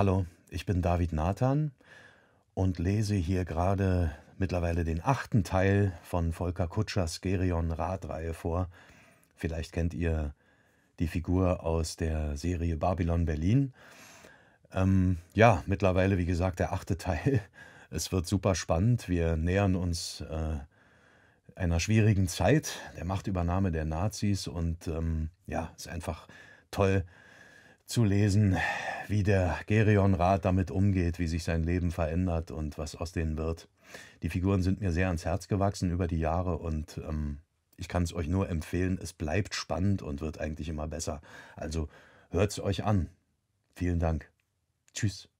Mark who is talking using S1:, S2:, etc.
S1: Hallo, ich bin David Nathan und lese hier gerade mittlerweile den achten Teil von Volker Kutschers Gerion Radreihe vor. Vielleicht kennt ihr die Figur aus der Serie Babylon Berlin. Ähm, ja, mittlerweile, wie gesagt, der achte Teil. Es wird super spannend. Wir nähern uns äh, einer schwierigen Zeit, der Machtübernahme der Nazis und ähm, ja, ist einfach toll zu lesen, wie der Gerion Rath damit umgeht, wie sich sein Leben verändert und was aus denen wird. Die Figuren sind mir sehr ans Herz gewachsen über die Jahre und ähm, ich kann es euch nur empfehlen, es bleibt spannend und wird eigentlich immer besser. Also hört es euch an. Vielen Dank.
S2: Tschüss.